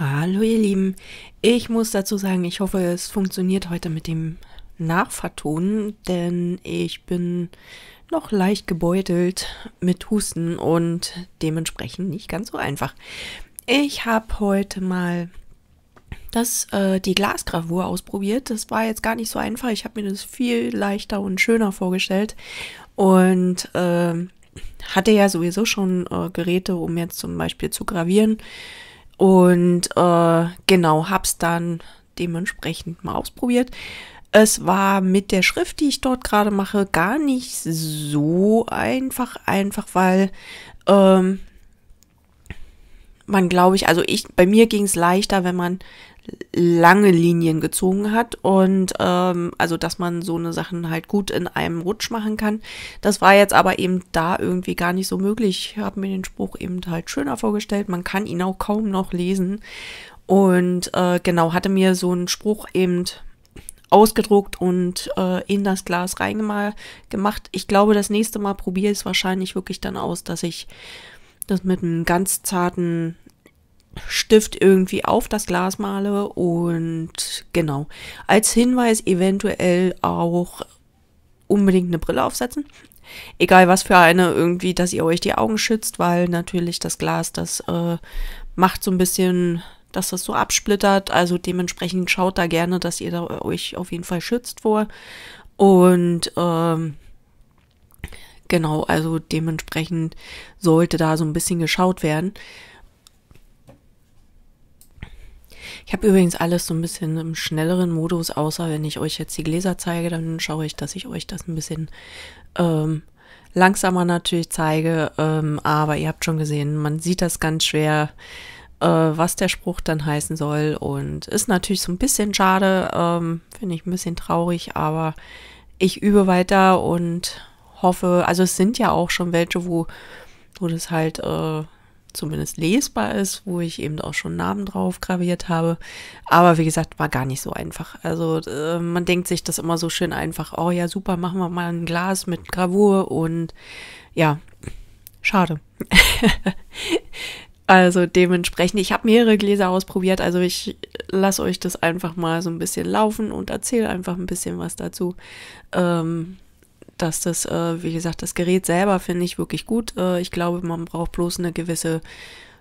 Hallo ihr Lieben, ich muss dazu sagen, ich hoffe es funktioniert heute mit dem Nachvertonen, denn ich bin noch leicht gebeutelt mit Husten und dementsprechend nicht ganz so einfach. Ich habe heute mal das, äh, die Glasgravur ausprobiert. Das war jetzt gar nicht so einfach. Ich habe mir das viel leichter und schöner vorgestellt und äh, hatte ja sowieso schon äh, Geräte, um jetzt zum Beispiel zu gravieren. Und äh, genau, hab's dann dementsprechend mal ausprobiert. Es war mit der Schrift, die ich dort gerade mache, gar nicht so einfach, einfach weil ähm, man, glaube ich, also ich, bei mir ging es leichter, wenn man lange Linien gezogen hat und ähm, also dass man so eine Sachen halt gut in einem Rutsch machen kann. Das war jetzt aber eben da irgendwie gar nicht so möglich. Ich habe mir den Spruch eben halt schöner vorgestellt. Man kann ihn auch kaum noch lesen. Und äh, genau, hatte mir so einen Spruch eben ausgedruckt und äh, in das Glas reingemacht. Ich glaube, das nächste Mal probiere ich es wahrscheinlich wirklich dann aus, dass ich das mit einem ganz zarten Stift irgendwie auf das Glas male und genau. Als Hinweis eventuell auch unbedingt eine Brille aufsetzen. Egal was für eine, irgendwie, dass ihr euch die Augen schützt, weil natürlich das Glas, das äh, macht so ein bisschen, dass das so absplittert. Also dementsprechend schaut da gerne, dass ihr da euch auf jeden Fall schützt vor. Und ähm, genau, also dementsprechend sollte da so ein bisschen geschaut werden. Ich habe übrigens alles so ein bisschen im schnelleren Modus, außer wenn ich euch jetzt die Gläser zeige, dann schaue ich, dass ich euch das ein bisschen ähm, langsamer natürlich zeige. Ähm, aber ihr habt schon gesehen, man sieht das ganz schwer, äh, was der Spruch dann heißen soll. Und ist natürlich so ein bisschen schade, ähm, finde ich ein bisschen traurig, aber ich übe weiter und hoffe, also es sind ja auch schon welche, wo, wo das halt... Äh, zumindest lesbar ist, wo ich eben auch schon Namen drauf graviert habe. Aber wie gesagt, war gar nicht so einfach. Also äh, man denkt sich das immer so schön einfach, oh ja, super, machen wir mal ein Glas mit Gravur und ja, schade. also dementsprechend, ich habe mehrere Gläser ausprobiert, also ich lasse euch das einfach mal so ein bisschen laufen und erzähle einfach ein bisschen was dazu. Ähm, dass das, äh, wie gesagt, das Gerät selber finde ich wirklich gut. Äh, ich glaube, man braucht bloß eine gewisse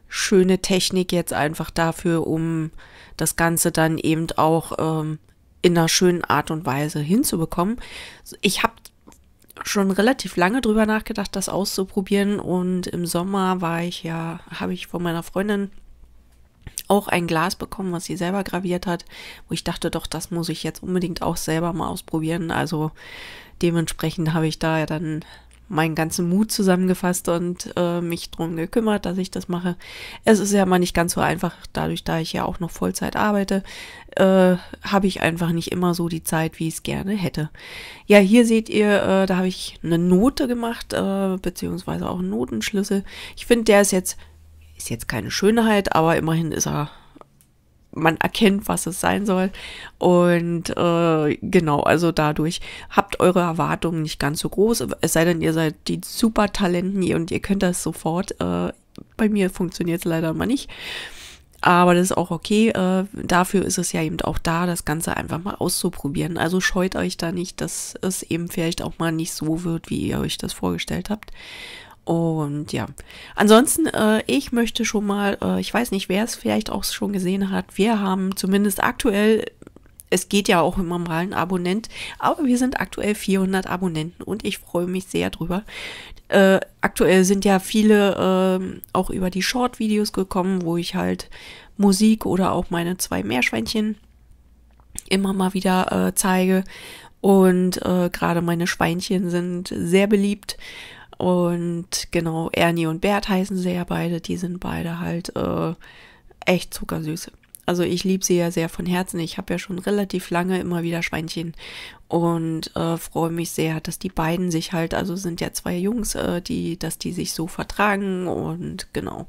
schöne Technik jetzt einfach dafür, um das Ganze dann eben auch ähm, in einer schönen Art und Weise hinzubekommen. Ich habe schon relativ lange drüber nachgedacht, das auszuprobieren und im Sommer war ich ja, habe ich von meiner Freundin auch ein Glas bekommen, was sie selber graviert hat, wo ich dachte, doch, das muss ich jetzt unbedingt auch selber mal ausprobieren. Also dementsprechend habe ich da ja dann meinen ganzen Mut zusammengefasst und äh, mich drum gekümmert, dass ich das mache. Es ist ja mal nicht ganz so einfach, dadurch, da ich ja auch noch Vollzeit arbeite, äh, habe ich einfach nicht immer so die Zeit, wie ich es gerne hätte. Ja, hier seht ihr, äh, da habe ich eine Note gemacht, äh, beziehungsweise auch einen Notenschlüssel. Ich finde, der ist jetzt ist jetzt keine Schönheit, aber immerhin ist er man erkennt, was es sein soll. Und äh, genau, also dadurch habt eure Erwartungen nicht ganz so groß. Es sei denn, ihr seid die super Talenten und ihr könnt das sofort. Äh, bei mir funktioniert es leider mal nicht. Aber das ist auch okay. Äh, dafür ist es ja eben auch da, das Ganze einfach mal auszuprobieren. Also scheut euch da nicht, dass es eben vielleicht auch mal nicht so wird, wie ihr euch das vorgestellt habt. Und ja, ansonsten, äh, ich möchte schon mal, äh, ich weiß nicht, wer es vielleicht auch schon gesehen hat, wir haben zumindest aktuell, es geht ja auch immer mal ein Abonnent, aber wir sind aktuell 400 Abonnenten und ich freue mich sehr drüber. Äh, aktuell sind ja viele äh, auch über die Short-Videos gekommen, wo ich halt Musik oder auch meine zwei Meerschweinchen immer mal wieder äh, zeige. Und äh, gerade meine Schweinchen sind sehr beliebt. Und genau, Ernie und Bert heißen sie ja beide. Die sind beide halt äh, echt zuckersüße. Also ich liebe sie ja sehr von Herzen. Ich habe ja schon relativ lange immer wieder Schweinchen und äh, freue mich sehr, dass die beiden sich halt, also sind ja zwei Jungs, äh, die, dass die sich so vertragen und genau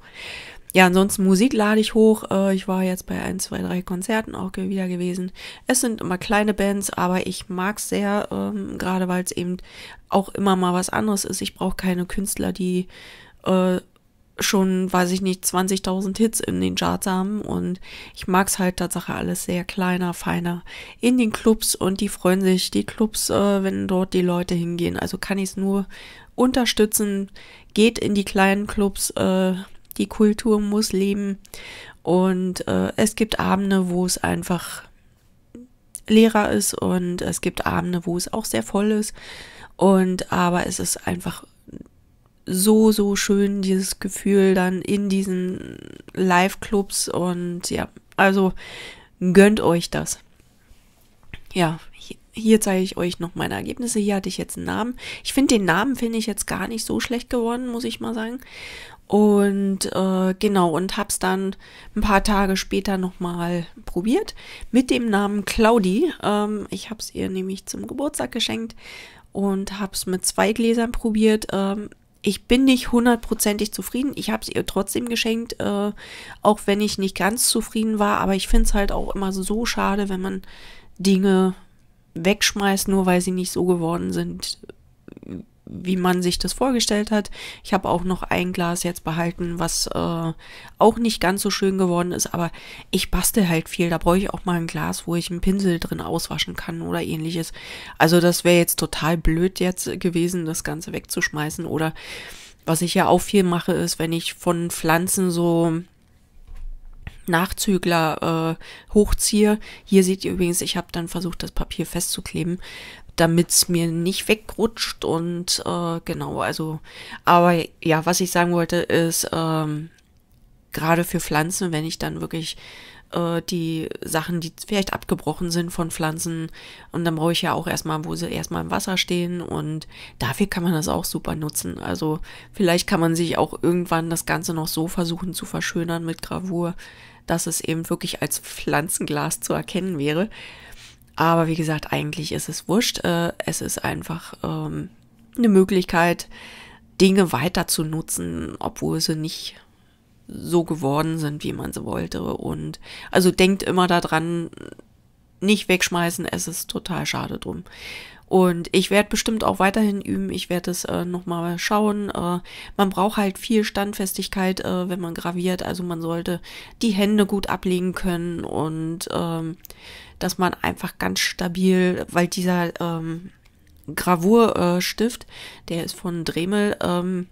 ja, ansonsten Musik lade ich hoch. Äh, ich war jetzt bei ein, zwei, drei Konzerten auch wieder gewesen. Es sind immer kleine Bands, aber ich mag's sehr, ähm, gerade weil es eben auch immer mal was anderes ist. Ich brauche keine Künstler, die äh, schon, weiß ich nicht, 20.000 Hits in den Charts haben. Und ich mag's halt tatsächlich alles sehr kleiner, feiner in den Clubs. Und die freuen sich, die Clubs, äh, wenn dort die Leute hingehen. Also kann ich's nur unterstützen. Geht in die kleinen Clubs. Äh, die Kultur muss leben. Und äh, es gibt Abende, wo es einfach leerer ist und es gibt Abende, wo es auch sehr voll ist. Und aber es ist einfach so, so schön, dieses Gefühl dann in diesen Live-Clubs und ja, also gönnt euch das. Ja, hier, zeige ich euch noch meine Ergebnisse. Hier hatte ich jetzt einen Namen. Ich finde den Namen, finde ich jetzt gar nicht so schlecht geworden, muss ich mal sagen. Und äh, genau, und habe es dann ein paar Tage später nochmal probiert mit dem Namen Claudi. Ähm, ich habe es ihr nämlich zum Geburtstag geschenkt und habe es mit zwei Gläsern probiert. Ähm, ich bin nicht hundertprozentig zufrieden. Ich habe es ihr trotzdem geschenkt, äh, auch wenn ich nicht ganz zufrieden war. Aber ich finde es halt auch immer so schade, wenn man Dinge wegschmeißt, nur weil sie nicht so geworden sind, wie man sich das vorgestellt hat. Ich habe auch noch ein Glas jetzt behalten, was äh, auch nicht ganz so schön geworden ist, aber ich bastel halt viel. Da brauche ich auch mal ein Glas, wo ich einen Pinsel drin auswaschen kann oder ähnliches. Also das wäre jetzt total blöd jetzt gewesen, das Ganze wegzuschmeißen. Oder was ich ja auch viel mache, ist, wenn ich von Pflanzen so Nachzügler äh, hochziehe. Hier seht ihr übrigens, ich habe dann versucht, das Papier festzukleben, damit es mir nicht wegrutscht und äh, genau, also, aber ja, was ich sagen wollte ist, ähm, gerade für Pflanzen, wenn ich dann wirklich äh, die Sachen, die vielleicht abgebrochen sind von Pflanzen. Und dann brauche ich ja auch erstmal, wo sie erstmal im Wasser stehen. Und dafür kann man das auch super nutzen. Also vielleicht kann man sich auch irgendwann das Ganze noch so versuchen zu verschönern mit Gravur, dass es eben wirklich als Pflanzenglas zu erkennen wäre. Aber wie gesagt, eigentlich ist es wurscht. Äh, es ist einfach ähm, eine Möglichkeit, Dinge weiter zu nutzen, obwohl sie nicht so geworden sind, wie man sie wollte. Und also denkt immer daran, nicht wegschmeißen, es ist total schade drum. Und ich werde bestimmt auch weiterhin üben. Ich werde es äh, nochmal schauen. Äh, man braucht halt viel Standfestigkeit, äh, wenn man graviert. Also man sollte die Hände gut ablegen können und ähm, dass man einfach ganz stabil, weil dieser ähm, Gravurstift, äh, der ist von Dremel, ähm,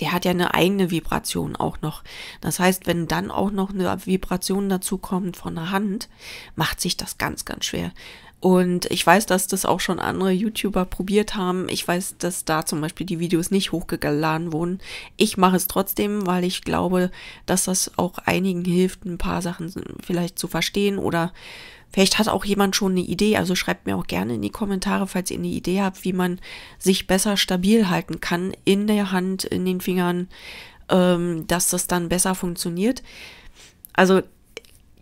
der hat ja eine eigene Vibration auch noch. Das heißt, wenn dann auch noch eine Vibration dazu kommt von der Hand, macht sich das ganz, ganz schwer. Und ich weiß, dass das auch schon andere YouTuber probiert haben. Ich weiß, dass da zum Beispiel die Videos nicht hochgeladen wurden. Ich mache es trotzdem, weil ich glaube, dass das auch einigen hilft, ein paar Sachen vielleicht zu verstehen oder Vielleicht hat auch jemand schon eine Idee, also schreibt mir auch gerne in die Kommentare, falls ihr eine Idee habt, wie man sich besser stabil halten kann in der Hand, in den Fingern, ähm, dass das dann besser funktioniert. Also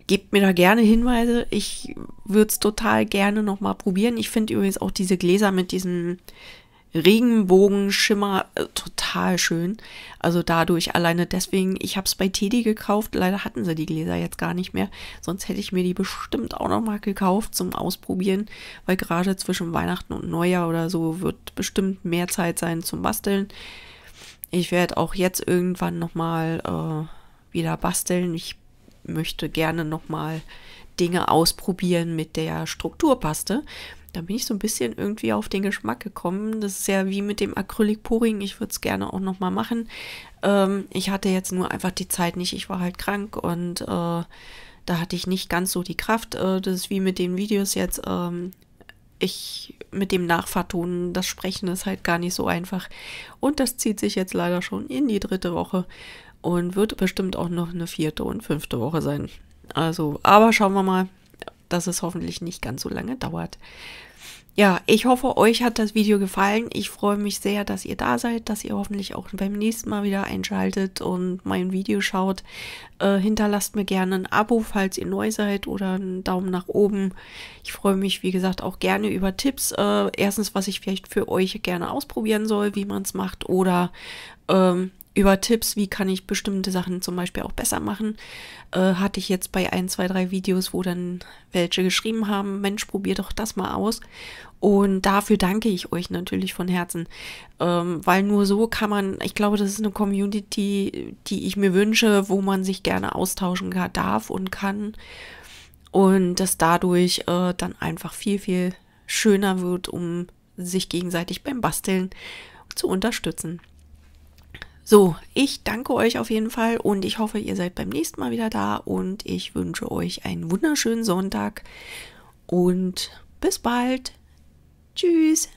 gebt mir da gerne Hinweise. Ich würde es total gerne nochmal probieren. Ich finde übrigens auch diese Gläser mit diesem Regenbogenschimmer, äh, total schön. Also dadurch alleine deswegen, ich habe es bei Teddy gekauft, leider hatten sie die Gläser jetzt gar nicht mehr, sonst hätte ich mir die bestimmt auch nochmal gekauft zum Ausprobieren, weil gerade zwischen Weihnachten und Neujahr oder so wird bestimmt mehr Zeit sein zum Basteln. Ich werde auch jetzt irgendwann nochmal äh, wieder basteln. Ich möchte gerne nochmal Dinge ausprobieren mit der Strukturpaste, da bin ich so ein bisschen irgendwie auf den Geschmack gekommen. Das ist ja wie mit dem Acrylic-Poring. Ich würde es gerne auch nochmal machen. Ähm, ich hatte jetzt nur einfach die Zeit nicht. Ich war halt krank und äh, da hatte ich nicht ganz so die Kraft. Äh, das ist wie mit den Videos jetzt. Ähm, ich mit dem Nachvertonen, das Sprechen ist halt gar nicht so einfach. Und das zieht sich jetzt leider schon in die dritte Woche und wird bestimmt auch noch eine vierte und fünfte Woche sein. Also, aber schauen wir mal dass es hoffentlich nicht ganz so lange dauert. Ja, ich hoffe, euch hat das Video gefallen. Ich freue mich sehr, dass ihr da seid, dass ihr hoffentlich auch beim nächsten Mal wieder einschaltet und mein Video schaut. Äh, hinterlasst mir gerne ein Abo, falls ihr neu seid oder einen Daumen nach oben. Ich freue mich, wie gesagt, auch gerne über Tipps. Äh, erstens, was ich vielleicht für euch gerne ausprobieren soll, wie man es macht oder ähm, über Tipps, wie kann ich bestimmte Sachen zum Beispiel auch besser machen, äh, hatte ich jetzt bei ein, zwei, drei Videos, wo dann welche geschrieben haben, Mensch, probier doch das mal aus. Und dafür danke ich euch natürlich von Herzen, ähm, weil nur so kann man, ich glaube, das ist eine Community, die ich mir wünsche, wo man sich gerne austauschen darf und kann und das dadurch äh, dann einfach viel, viel schöner wird, um sich gegenseitig beim Basteln zu unterstützen. So, ich danke euch auf jeden Fall und ich hoffe, ihr seid beim nächsten Mal wieder da und ich wünsche euch einen wunderschönen Sonntag und bis bald. Tschüss.